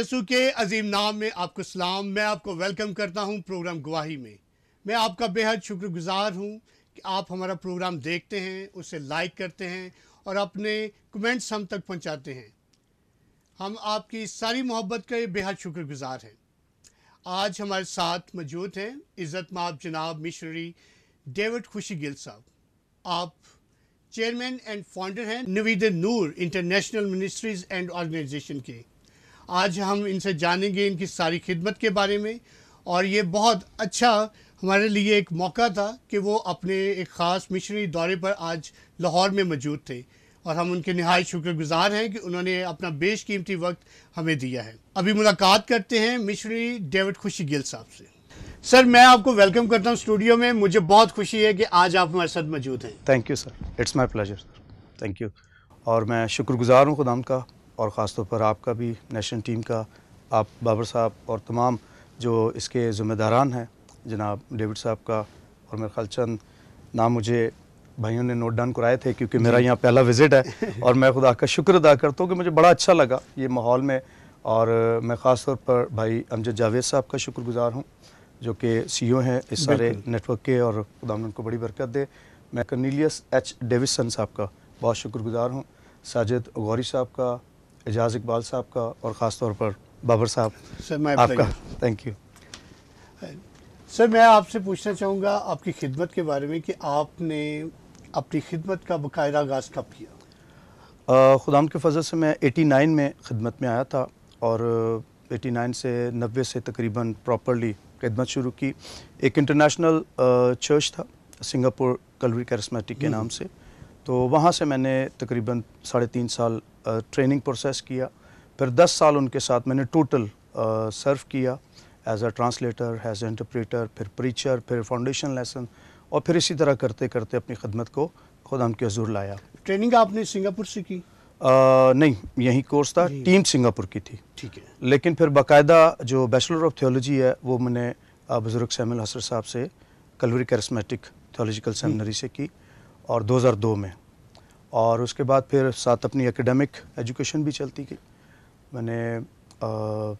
यसु के अजीम नाम में आपको सलाम मैं आपको वेलकम करता हूं प्रोग्राम गवाही में मैं आपका बेहद शुक्रगुजार हूं कि आप हमारा प्रोग्राम देखते हैं उसे लाइक करते हैं और अपने कमेंट्स हम तक पहुंचाते हैं हम आपकी सारी मोहब्बत का बेहद शुक्रगुजार हैं आज हमारे साथ मौजूद हैं इज़्ज़त माप जनाब मिशनरी डेविड खुशी गिल साहब आप चेयरमैन एंड फाउंडर हैं Naveed Noor international ministries and organisation के आज हम इनसे जानेंगे इनकी सारी खिदमत के बारे में और ये बहुत अच्छा हमारे लिए एक मौका था कि वो अपने एक ख़ास मिशनरी दौरे पर आज लाहौर में मौजूद थे और हम उनके नहाय शुक्रगुजार हैं कि उन्होंने अपना बेशकीमती वक्त हमें दिया है अभी मुलाकात करते हैं मिशनरी डेविड खुशी गिल साहब से सर मैं आपको वेलकम करता हूं स्टूडियो में मुझे बहुत खुशी है कि आज आप हमारे साथ मौजूद हैं thank you sir it's my pleasure sir thank you और मैं शुक्रगुजार हूं खुदाम का और ख़ास तौर पर आपका भी नेशनल टीम का आप बाबर साहब और तमाम जो इसके ज़िम्मेदारान हैं जनाब डेविड साहब का और मेरे ख्याल चंद नाम मुझे भाइयों ने नोट डाउन कराए थे क्योंकि मेरा यहाँ पहला विज़िट है और मैं खुदा का शुक्र अदा करता हूँ कि मुझे बड़ा अच्छा लगा ये माहौल में और मैं ख़ास तौर पर भाई अमजद जावेद साहब का शुक्रगुजार हूँ जो कि सी ओ हैं इस सारे नेटवर्क के और खुदा उनको बड़ी बरकत दे मैं कर्नीलियस एच डेविसन साहब का बहुत शुक्रगुजार हूँ साजिद गौरी साहब का एजाज इकबाल साहब का और ख़ास तौर पर बाबर साहब आपका थैंक यू सर मैं आपसे पूछना चाहूँगा आपकी खिदमत के बारे में कि आपने अपनी खिदमत का बकायदा आगाज़ कब किया खुदाम के फजल से मैं 89 में खिदमत में आया था और 89 से 90 से तकरीबन प्रॉपरली खिदमत शुरू की एक इंटरनेशनल चर्च था सिंगापुर कलवरी कैरस्मेटिक के हम्म। नाम से तो वहाँ से मैंने तकरीबन साढ़े तीन साल ट्रेनिंग प्रोसेस किया फिर 10 साल उनके साथ मैंने टोटल सर्व किया as a translator as interpreter फिर प्रीचर फिर फाउंडेशन लेसन और फिर इसी तरह करते करते अपनी खदमत को खुद हम के हजूर लाया ट्रेनिंग आपने सिंगापुर से की आ, नहीं यही कोर्स था टीम सिंगापुर की थी ठीक है लेकिन फिर बाकायदा जो बैचलर ऑफ थियोलॉजी है वो मैंने बुज़ुर्ग सैमिल हसर साहब से कलवरी कैरस्मेटिक थियोलॉजिकल सेमिनरी से की और 2002 में और उसके बाद फिर साथ अपनी एकेडमिक एजुकेशन भी चलती गई मैंने आ,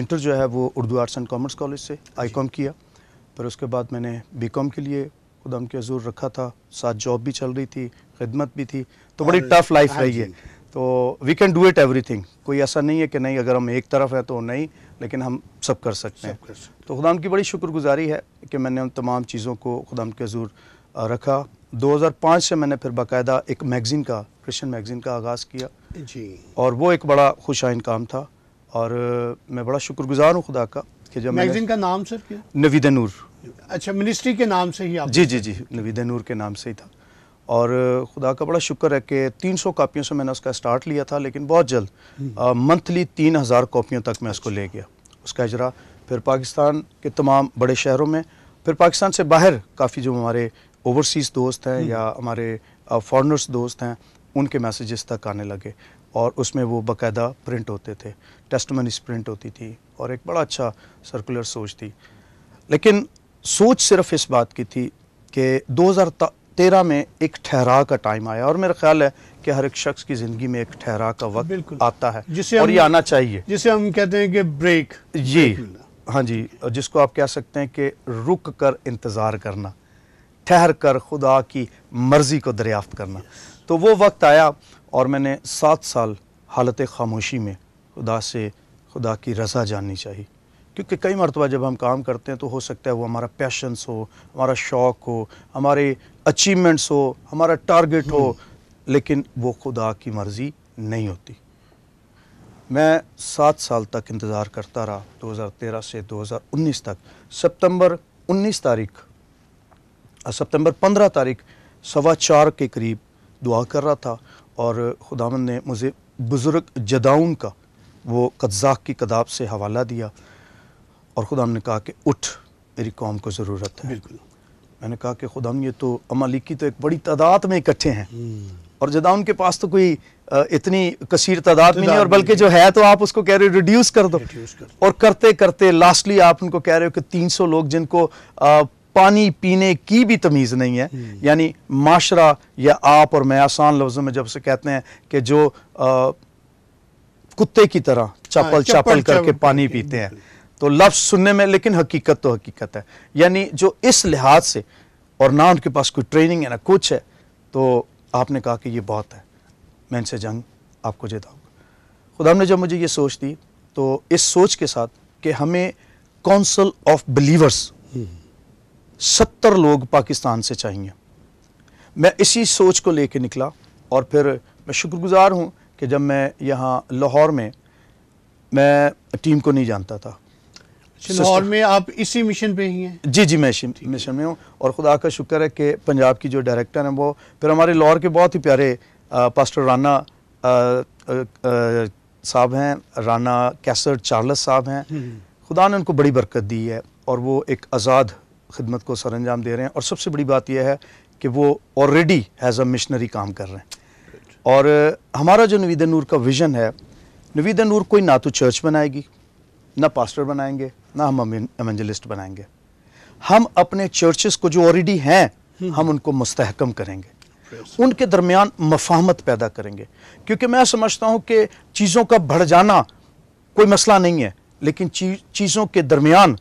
इंटर जो है वो Urdu arts and commerce college से आई कॉम किया फिर उसके बाद मैंने बी कॉम के लिए खुदम के हजूर रखा था साथ जॉब भी चल रही थी खिदमत भी थी तो बड़ी टफ हाँ लाइफ हाँ रही है तो we can do it every कोई ऐसा नहीं है कि नहीं अगर हम एक तरफ हैं तो नहीं लेकिन हम सब कर सकते हैं तो खुदाम की बड़ी शुक्रगुजारी है कि मैंने उन तमाम चीज़ों को खुदाम के हजूर रखा 2005 से मैंने फिर बाकायदा एक मैगज़ीन का क्रिश्चियन मैगज़ीन का आगाज़ किया जी और वो एक बड़ा खुशाइन काम था और मैं बड़ा शुक्रगुजार हूँ खुदा का कि जब मैगज़ीन का नाम सर क्या नवीद नूर अच्छा मिनिस्ट्री के नाम से ही आप जी जी जी नवीद नूर के नाम से ही था और खुदा का बड़ा शुक्र है कि 300 कापियों से मैंने उसका स्टार्ट लिया था लेकिन बहुत जल्द हम्म। मंथली तीन हज़ार कापियों तक मैं उसको अच्छा। ले गया उसका अजरा फिर पाकिस्तान के तमाम बड़े शहरों में फिर पाकिस्तान से बाहर काफ़ी जो हमारे ओवरसीज़ दोस्त हैं हम्म। या हमारे फॉरनर्स दोस्त हैं उनके मैसेजेस तक आने लगे और उसमें वो बकायदा प्रिंट होते थे टेस्ट प्रिंट होती थी और एक बड़ा अच्छा सर्कुलर सोच थी लेकिन सोच सिर्फ इस बात की थी कि 2013 में एक ठहराव का टाइम आया और मेरा ख्याल है कि हर एक शख्स की ज़िंदगी में एक ठहराव का वक्त आता है जिसे और ये आना चाहिए जिसे हम कहते हैं कि ब्रेक जी हाँ जी जिसको आप कह सकते हैं कि रुक कर इंतज़ार करना ठहर कर खुदा की मर्ज़ी को दरियाफ्त करना तो वो वक्त आया और मैंने सात साल हालत खामोशी में खुदा से खुदा की रज़ा जाननी चाहिए क्योंकि कई मरतबा जब हम काम करते हैं तो हो सकता है वो हमारा पैशंस हो हमारा शौक़ हो हमारे अचीवमेंट्स हो हमारा टारगेट हो लेकिन वो खुदा की मर्ज़ी नहीं होती मैं सात साल तक इंतज़ार करता रहा 2013 से 2019 तक सितंबर 19 तारीख सितंबर 15 तारीख सवा चार के करीब दुआ कर रहा था और खुदावन ने मुझे बुज़ुर्ग जदाउन का वो कज़ाक की कदाब से हवाला दिया और खुदा ने कहा कि उठ मेरी कौम को ज़रूरत है बिल्कुल मैंने कहा कि खुदा ये तो अमालिकी तो एक बड़ी तादाद में इकट्ठे हैं हम्म। और जदाउन के पास तो कोई इतनी कसीर तादाद में नहीं और बल्कि जो है तो आप उसको कह रहे हो रिड्यूस कर दो और करते करते लास्टली आप उनको कह रहे हो कि 300 लोग जिनको पानी पीने की भी तमीज़ नहीं है हम्म। यानी माशरा या आप और मैं आसान लफ्ज़ों में जब से कहते हैं कि जो कुत्ते की तरह चप्पल हाँ, चप्पल करके पानी पीते हैं तो लफ्ज़ सुनने में लेकिन हकीकत तो हकीकत है यानी जो इस लिहाज से और ना उनके पास कोई ट्रेनिंग है ना कुछ है तो आपने कहा कि ये बहुत है मैं इनसे जंग आपको जिताऊँगा खुदा ने जब मुझे ये सोच दी तो इस सोच के साथ कि हमें काउंसिल ऑफ बिलीवर्स सत्तर लोग पाकिस्तान से चाहिए मैं इसी सोच को लेके निकला और फिर मैं शुक्रगुज़ार हूँ कि जब मैं यहाँ लाहौर में मैं टीम को नहीं जानता था अच्छा, लाहौर में आप इसी मिशन पे ही हैं जी जी मैं इसी मिशन में हूँ और खुदा का शुक्र है कि पंजाब की जो डायरेक्टर हैं वो फिर हमारे लाहौर के बहुत ही प्यारे आ, पास्टर राना साहब हैं राना कैसर चार्लस साहब हैं हम्म। खुदा ने उनको बड़ी बरकत दी है और वो एक आज़ाद खिदमत को सर अंजाम दे रहे हैं और सबसे बड़ी बात यह है कि वो ऑलरेडी एज अ मिशनरी काम कर रहे हैं और हमारा जो नवीद नूर का विज़न है नवीद नूर कोई ना तो चर्च बनाएगी ना पास्टर बनाएंगे ना हम एवेंजलिस्ट बनाएंगे हम अपने चर्चेस को जो ऑलरेडी हैं हम्म। हम उनको मुस्तहकम करेंगे उनके दरमियान मफाहमत पैदा करेंगे क्योंकि मैं समझता हूँ कि चीज़ों का बढ़ जाना कोई मसला नहीं है लेकिन चीज़ों के दरमियान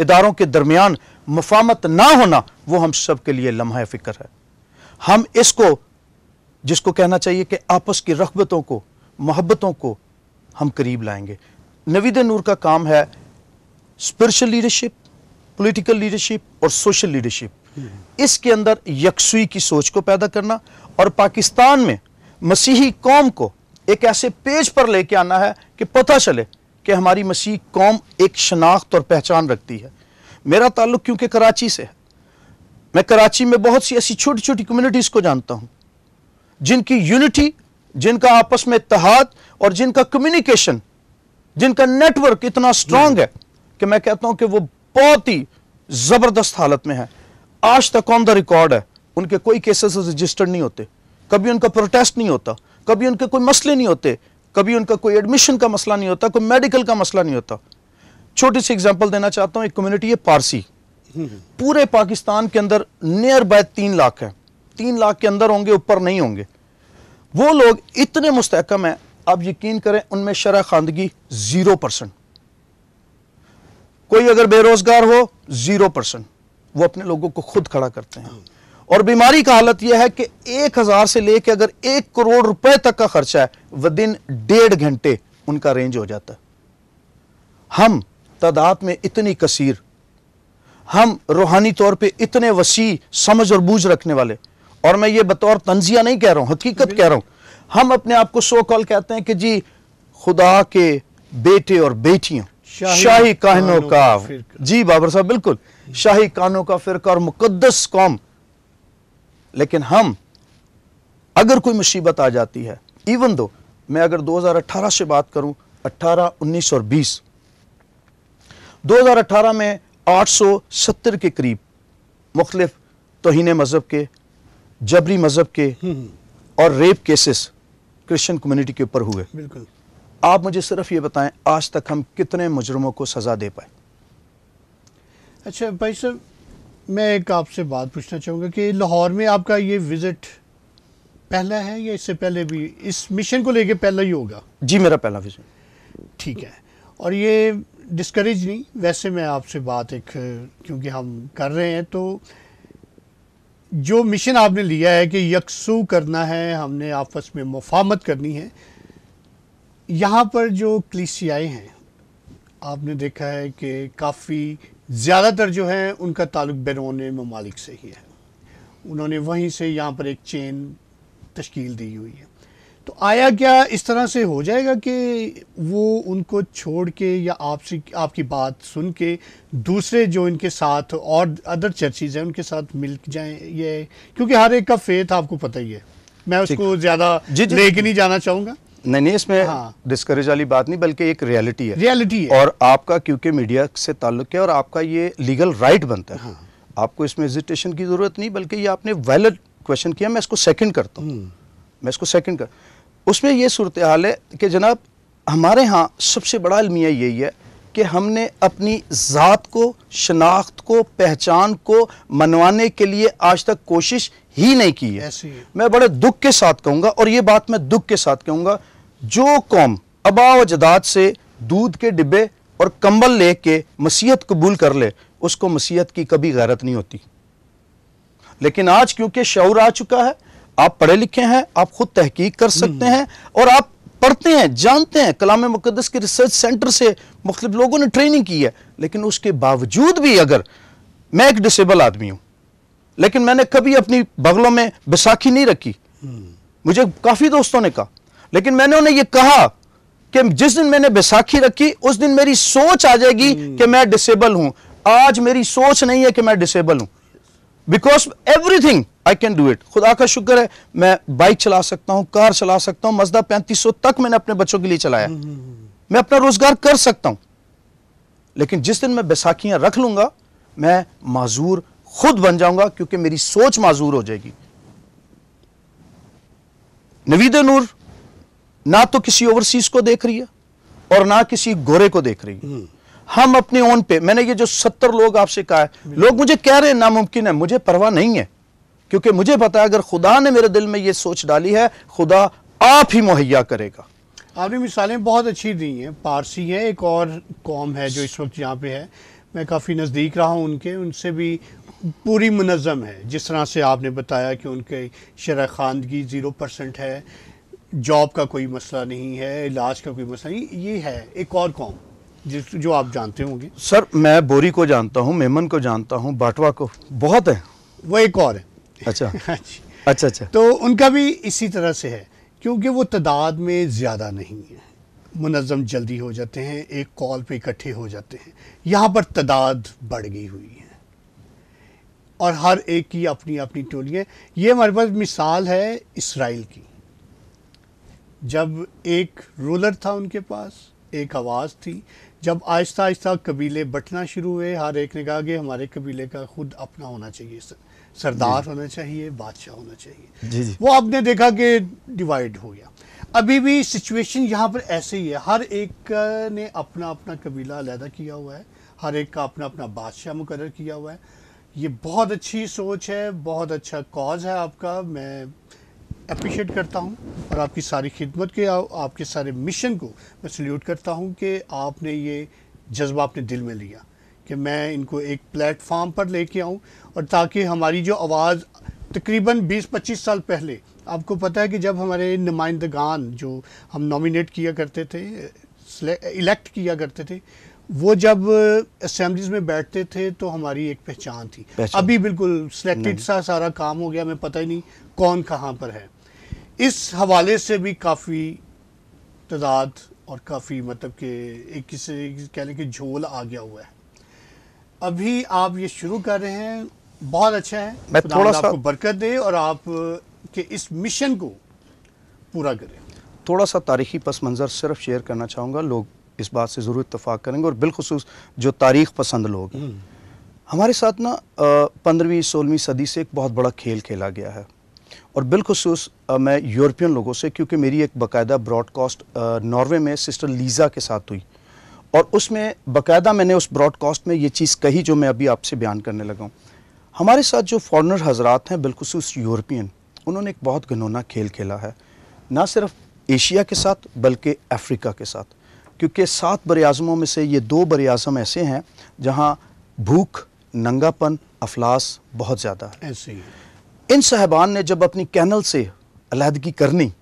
इदारों के दरमियान मफामत ना होना वो हम सब के लिए लम्हा फ़िक्र है हम इसको जिसको कहना चाहिए कि आपस की रखबतों को मोहब्बतों को हम करीब लाएंगे नवीद नूर का काम है स्पिरिचुअल लीडरशिप पॉलिटिकल लीडरशिप और सोशल लीडरशिप हम्म। इसके अंदर यकसुई की सोच को पैदा करना और पाकिस्तान में मसीही कौम को एक ऐसे पेज पर लेके आना है कि पता चले कि हमारी मसीह कौम एक शनाख्त और पहचान रखती है मेरा ताल्लुक क्योंकि कराची से है मैं कराची में बहुत सी ऐसी छोटी छोटी कम्युनिटीज़ को जानता हूं जिनकी यूनिटी जिनका आपस में इतिहाद और जिनका कम्युनिकेशन जिनका नेटवर्क इतना स्ट्रांग है कि मैं कहता हूं कि वो बहुत ही ज़बरदस्त हालत में है आज तक ऑन द रिकॉर्ड है उनके कोई केसेस रजिस्टर्ड नहीं होते कभी उनका प्रोटेस्ट नहीं होता कभी उनके कोई मसले नहीं होते कभी उनका कोई एडमिशन का मसला नहीं होता कोई मेडिकल का मसला नहीं होता छोटी सी एग्जांपल देना चाहता हूँ एक कम्युनिटी है पारसी पूरे पाकिस्तान के अंदर नियर बाय तीन लाख है तीन लाख के अंदर होंगे ऊपर नहीं होंगे वो लोग इतने मुस्तकम हैं आप यकीन करें उनमें शरा खानदगी ज़ीरो परसेंट कोई अगर बेरोज़गार हो ज़ीरो परसेंट वो अपने लोगों को खुद खड़ा करते हैं और बीमारी का हालत यह है कि एक हज़ार से लेकर अगर एक करोड़ रुपए तक का खर्चा है वह दिन डेढ़ घंटे उनका रेंज हो जाता है हम तादाद में इतनी कसीर हम रूहानी तौर पर इतने वसी समझ और बूझ रखने वाले और मैं ये बतौर तंजिया नहीं कह रहा हूँ हकीकत कह रहा हूँ हम अपने आप को सो कॉल कहते हैं कि जी खुदा के बेटे और बेटियों शाही काहनों का जी बाबर साहब बिल्कुल शाही कानों का फिरका और मुकदस कौम लेकिन हम अगर कोई मुसीबत आ जाती है इवन दो मैं अगर 2018 से बात करूं 18, 19 और 2018 में 870 के करीब मुख्तलिफ तोहन मज़हब के जबरी मज़हब के हम्म। और रेप केसेस क्रिश्चियन कम्युनिटी के ऊपर हुए बिल्कुल आप मुझे सिर्फ ये बताएं आज तक हम कितने मुजरमों को सज़ा दे पाए अच्छा भाई साहब मैं एक आपसे बात पूछना चाहूँगा कि लाहौर में आपका ये विज़िट पहला है या इससे पहले भी इस मिशन को लेके पहला ही होगा जी मेरा पहला विज़िट ठीक है और ये डिस्करेज नहीं वैसे मैं आपसे बात एक क्योंकि हम कर रहे हैं तो जो मिशन आपने लिया है कि यकसू करना है हमने आपस में मुफामत करनी है यहाँ पर जो क्लिसियाएँ हैं आपने देखा है कि काफ़ी ज़्यादातर जो हैं उनका ताल्लुक बैरून ममालिक से ही है उन्होंने वहीं से यहाँ पर एक चेन तश्कील दी हुई है तो आया क्या इस तरह से हो जाएगा कि वो उनको छोड़ के या आपसे आपकी बात सुन के दूसरे जो इनके साथ और अदर चर्चीज हैं उनके साथ मिल जाएं ये क्योंकि हर एक का फेथ आपको पता ही है मैं उसको ज़्यादा लेके नहीं जाना चाहूंगा नहीं नहीं इसमें डिस्करेज हाँ। वाली बात नहीं बल्कि एक रियलिटी है रियलिटी है और आपका क्योंकि मीडिया से ताल्लुक है और आपका ये लीगल राइट बनता है हाँ। आपको इसमें हेजिटेशन की ज़रूरत नहीं बल्कि ये आपने वैलिड क्वेश्चन किया मैं इसको सेकंड करता हूँ हम्म। मैं इसको सेकंड कर उसमें ये सूरत हाल है कि जनाब हमारे यहाँ सबसे बड़ा अलमिया यही है कि हमने अपनी ज़ात को शनाख्त को पहचान को मनवाने के लिए आज तक कोशिश ही नहीं की है मैं बड़े दुख के साथ कहूँगा और ये बात मैं दुख के साथ कहूँगा जो कौम अबा व जदाद से दूध के डिब्बे और कंबल ले के मसीहत कबूल कर ले उसको मसीहत की कभी गैरत नहीं होती लेकिन आज क्योंकि शौर आ चुका है आप पढ़े लिखे हैं आप खुद तहकीक कर सकते हम्म। हैं और आप पढ़ते हैं जानते हैं कलाम मुकदस के रिसर्च सेंटर से मुख्तु लोगों ने ट्रेनिंग की है लेकिन उसके बावजूद भी अगर मैं एक डिसेबल आदमी हूं लेकिन मैंने कभी अपनी बगलों में बैसाखी नहीं रखी हम्म। मुझे काफ़ी दोस्तों ने कहा लेकिन मैंने उन्हें यह कहा कि जिस दिन मैंने बैसाखी रखी उस दिन मेरी सोच आ जाएगी हम्म। कि मैं डिसेबल हूं आज मेरी सोच नहीं है कि मैं डिसेबल हूं because everything I can do it खुदा का शुक्र है मैं बाइक चला सकता हूँ कार चला सकता हूँ मजदा पैंतीस तक मैंने अपने बच्चों के लिए चलाया मैं अपना रोजगार कर सकता हूँ लेकिन जिस दिन मैं बैसाखियां रख लूंगा मैं माजूर खुद बन जाऊंगा क्योंकि मेरी सोच माजूर हो जाएगी नवीद नूर ना तो किसी ओवरसीज को देख रही है और ना किसी गोरे को देख रही है हम्म। हम अपने ओन पे मैंने ये जो सत्तर लोग आपसे कहा है लोग मुझे कह रहे हैं नामुमकिन है मुझे परवाह नहीं है क्योंकि मुझे पता है अगर खुदा ने मेरे दिल में ये सोच डाली है खुदा आप ही मुहैया करेगा आपने मिसालें बहुत अच्छी दी हैं पारसी हैं एक और कौम है जो इस वक्त यहाँ पे है मैं काफ़ी नज़दीक रहा हूँ उनके उनसे भी पूरी मुनज़म है जिस तरह से आपने बताया कि उनके शरा खानगी ज़ीरो परसेंट है जॉब का कोई मसला नहीं है इलाज का कोई मसला नहीं ये है एक और कौम जिस जो आप जानते होंगे सर मैं बोरी को जानता हूँ मेमन को जानता हूँ बाटवा को बहुत है वो एक और है अच्छा हाँ अच्छा अच्छा तो उनका भी इसी तरह से है क्योंकि वो तादाद में ज़्यादा नहीं है मुनज़म जल्दी हो जाते हैं एक कॉल पे इकट्ठे हो जाते हैं यहाँ पर तादाद बढ़ गई हुई है और हर एक की अपनी अपनी टोलियाँ ये हमारे पास मिसाल है इसराइल की जब एक रूलर था उनके पास एक आवाज़ थी जब आहिस्ता आहिस्ता कबीले बटना शुरू हुए हर एक ने कहा कि हमारे कबीले का खुद अपना होना चाहिए सर सरदार होना चाहिए बादशाह होना चाहिए जी जी वो आपने देखा कि डिवाइड हो गया अभी भी सिचुएशन यहाँ पर ऐसे ही है हर एक ने अपना अपना कबीला अलहदा किया हुआ है हर एक का अपना अपना बादशाह मुकर किया हुआ है ये बहुत अच्छी सोच है बहुत अच्छा कॉज है आपका मैं अप्रिशिएट करता हूँ और आपकी सारी खिदमत के आ, आपके सारे मिशन को मैं सल्यूट करता हूँ कि आपने ये जज्बा अपने दिल में लिया कि मैं इनको एक प्लेटफार्म पर लेके आऊँ और ताकि हमारी जो आवाज़ तकरीबन 20-25 साल पहले आपको पता है कि जब हमारे नुमाइंदगान जो हम नॉमिनेट किया करते थे इलेक्ट किया करते थे वो जब असम्बलीज में बैठते थे तो हमारी एक पहचान थी पहचान। अभी बिल्कुल सिलेक्टेड सा सारा काम हो गया हमें पता ही नहीं कौन कहाँ पर है इस हवाले से भी काफ़ी तादाद और काफ़ी मतलब कि एक किसी कह लें कि झोल आ गया हुआ है अभी आप ये शुरू कर रहे हैं बहुत अच्छा है मैं थोड़ा सा बरकत दे और आप के इस मिशन को पूरा करें थोड़ा सा तारीखी पस मंज़र सिर्फ शेयर करना चाहूँगा लोग इस बात से ज़रूर इतफाक़ करेंगे और बिलखसूस जो तारीख पसंद लोग हम्म। हमारे साथ ना पंद्रहवीं सोलहवीं सदी से एक बहुत बड़ा खेल खेला गया है और बिलखसूस मैं यूरोपियन लोगों से क्योंकि मेरी एक बाकायदा ब्रॉडकास्ट नॉर्वे में सिस्टर लीज़ा के साथ हुई और उसमें बकायदा मैंने उस ब्रॉडकास्ट में ये चीज़ कही जो मैं अभी आपसे बयान करने लगा हूँ हमारे साथ जो फ़ॉरनर हजरात हैं बिलखसूस यूरोपियन उन्होंने एक बहुत घनौना खेल खेला है ना सिर्फ एशिया के साथ बल्कि अफ्रीका के साथ क्योंकि सात बर अजमों में से ये दो बर अजम ऐसे हैं जहाँ भूख नंगापन अफलास बहुत ज़्यादा है ऐसे इन साहबान ने जब अपनी कैनल से अलहदगी करनी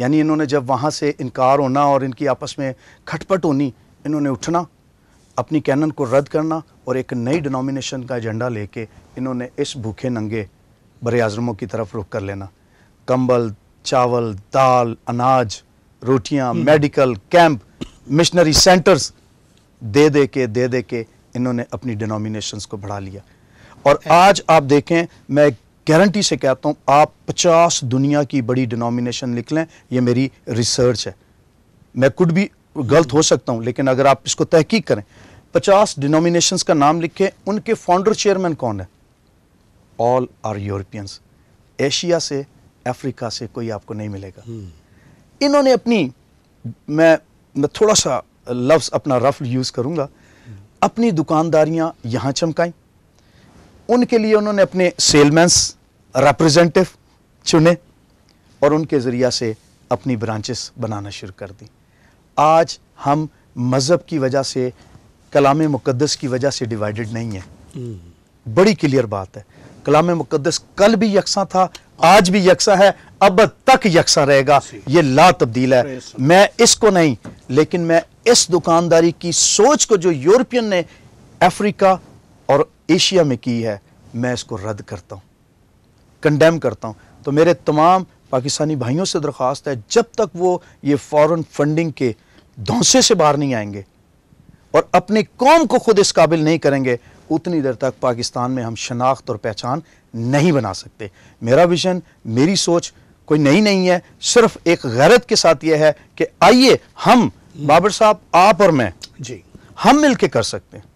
यानी इन्होंने जब वहाँ से इनकार होना और इनकी आपस में खटपट होनी इन्होंने उठना अपनी कैनन को रद्द करना और एक नई डिनोमिनेशन का एजेंडा लेके इन्होंने इस भूखे नंगे बड़े आजमों की तरफ रुख कर लेना कंबल चावल दाल अनाज रोटियां मेडिकल कैंप मिशनरी सेंटर्स दे दे के दे दे के इन्होंने अपनी डिनोमिनेशंस को बढ़ा लिया और आज आप देखें मैं गारंटी से कहता हूँ आप 50 दुनिया की बड़ी डिनोमिनेशन लिख लें ये मेरी रिसर्च है मैं कुड भी गलत हो सकता हूँ लेकिन अगर आप इसको तहकीक करें पचास डिनोमिनेशंस का नाम लिखें उनके फाउंडर चेयरमैन कौन है ऑल आर यूरोपियंस एशिया से अफ्रीका से कोई आपको नहीं मिलेगा हम्म। इन्होंने अपनी मैं मैं थोड़ा सा लफ्ज़ अपना रफ यूज़ करूँगा अपनी दुकानदारियाँ यहाँ चमकाई उनके लिए उन्होंने अपने सेलमैन रिप्रेजेंटेटिव चुने और उनके ज़रिया से अपनी ब्रांचेस बनाना शुरू कर दी आज हम मज़हब की वजह से कलाम मुकदस की वजह से डिवाइडेड नहीं है हम्म। बड़ी क्लियर बात है कलाम मुकदस कल भी यकसा था आज भी यकसा है अब तक यकसा रहेगा ये ला तब्दील है मैं इसको नहीं लेकिन मैं इस दुकानदारी की सोच को जो यूरोपियन ने अफ्रीका और एशिया में की है मैं इसको रद्द करता हूँ कंडेम करता हूँ तो मेरे तमाम पाकिस्तानी भाइयों से दरख्वास्त है जब तक वो ये फॉरेन फंडिंग के धौसे से बाहर नहीं आएंगे और अपने कौम को खुद इस काबिल नहीं करेंगे उतनी देर तक पाकिस्तान में हम शनाख्त और पहचान नहीं बना सकते मेरा विजन मेरी सोच कोई नई नहीं, नहीं है सिर्फ एक गैरत के साथ यह है कि आइए हम बाबर साहब आप और मैं जी हम मिल के कर सकते हैं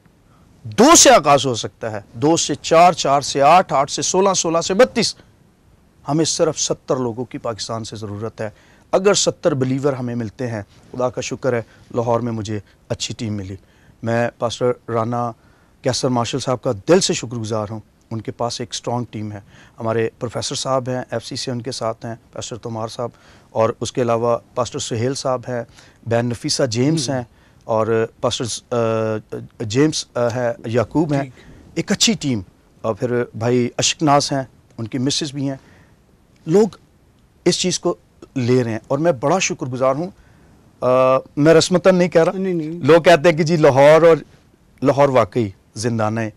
दो से आकाश हो सकता है दो से चार चार से आठ आठ से सोलह सोलह से बत्तीस हमें सिर्फ सत्तर लोगों की पाकिस्तान से ज़रूरत है अगर सत्तर बिलीवर हमें मिलते हैं खुदा का शुक्र है लाहौर में मुझे अच्छी टीम मिली मैं पास्टर राना कैसर मार्शल साहब का दिल से शुक्रगुजार हूँ उनके पास एक स्ट्रॉन्ग टीम है हमारे प्रोफेसर साहब हैं एफ सी से उनके साथ हैं पास्टर तोमार साहब और उसके अलावा पास्टर सुहेल साहब हैं बैन नफीसा जेम्स हम्म। हैं और पास्टर जेम्स है याकूब हैं एक अच्छी टीम और फिर भाई अशकनास हैं उनकी मिसेस भी हैं लोग इस चीज़ को ले रहे हैं और मैं बड़ा शुक्रगुजार हूँ मैं रस्मता नहीं कह रहा नहीं, नहीं। लोग कहते हैं कि जी लाहौर और लाहौर वाकई जिंदान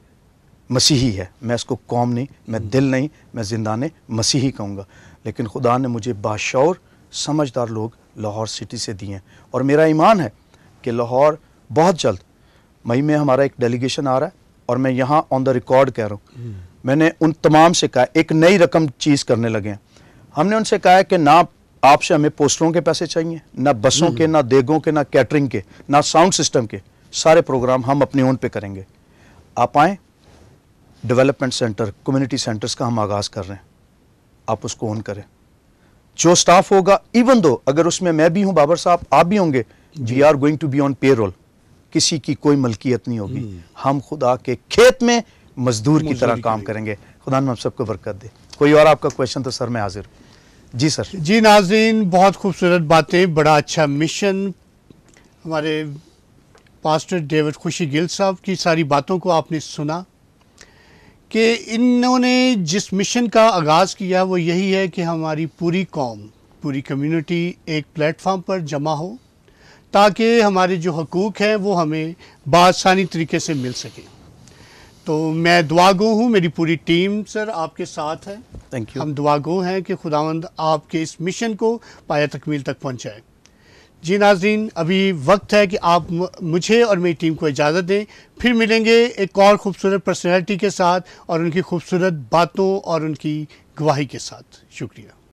मसीही है मैं इसको कौम नहीं मैं हम्म। दिल नहीं मैं ने मसीही कहूँगा लेकिन खुदा ने मुझे बाशौर समझदार लोग लाहौर सिटी से दिए हैं और मेरा ईमान है कि लाहौर बहुत जल्द मई में हमारा एक डेलीगेशन आ रहा है और मैं यहाँ ऑन द रिकॉर्ड कह रहा हूँ हम्म। मैंने उन तमाम से कहा एक नई रकम चीज़ करने लगे हैं हमने उनसे कहा है कि ना आपसे हमें पोस्टरों के पैसे चाहिए ना बसों के ना देगों के ना कैटरिंग के ना साउंड सिस्टम के सारे प्रोग्राम हम अपने ओन पे करेंगे आप आए डेवलपमेंट सेंटर कम्युनिटी सेंटर्स का हम आगाज़ कर रहे हैं आप उसको ऑन करें जो स्टाफ होगा इवन दो अगर उसमें मैं भी हूं बाबर साहब आप भी होंगे we are going to be on पे किसी की कोई मलकियत नहीं होगी हम्म। हम खुदा के खेत में मजदूर की तरह काम करेंगे खुदा हम सबको बरकत दे कोई और आपका क्वेश्चन तो सर मैं हाजिर हूँ जी सर जी नाजीन बहुत खूबसूरत बातें बड़ा अच्छा मिशन हमारे पास्टर डेविड खुशी गिल साहब की सारी बातों को आपने सुना कि इन्होंने जिस मिशन का आगाज़ किया वो यही है कि हमारी पूरी कौम पूरी कम्युनिटी एक प्लेटफार्म पर जमा हो ताकि हमारे जो हकूक़ हैं वो हमें बासानी तरीके से मिल सकें तो मैं दुआ गो हूँ मेरी पूरी टीम सर आपके साथ है थैंक यू हम दुआ गो हैं कि खुदावंद आपके इस मिशन को पाया तकमील तक पहुँचाए जी नाजीन अभी वक्त है कि आप मुझे और मेरी टीम को इजाज़त दें फिर मिलेंगे एक और खूबसूरत पर्सनैलिटी के साथ और उनकी खूबसूरत बातों और उनकी गवाही के साथ शुक्रिया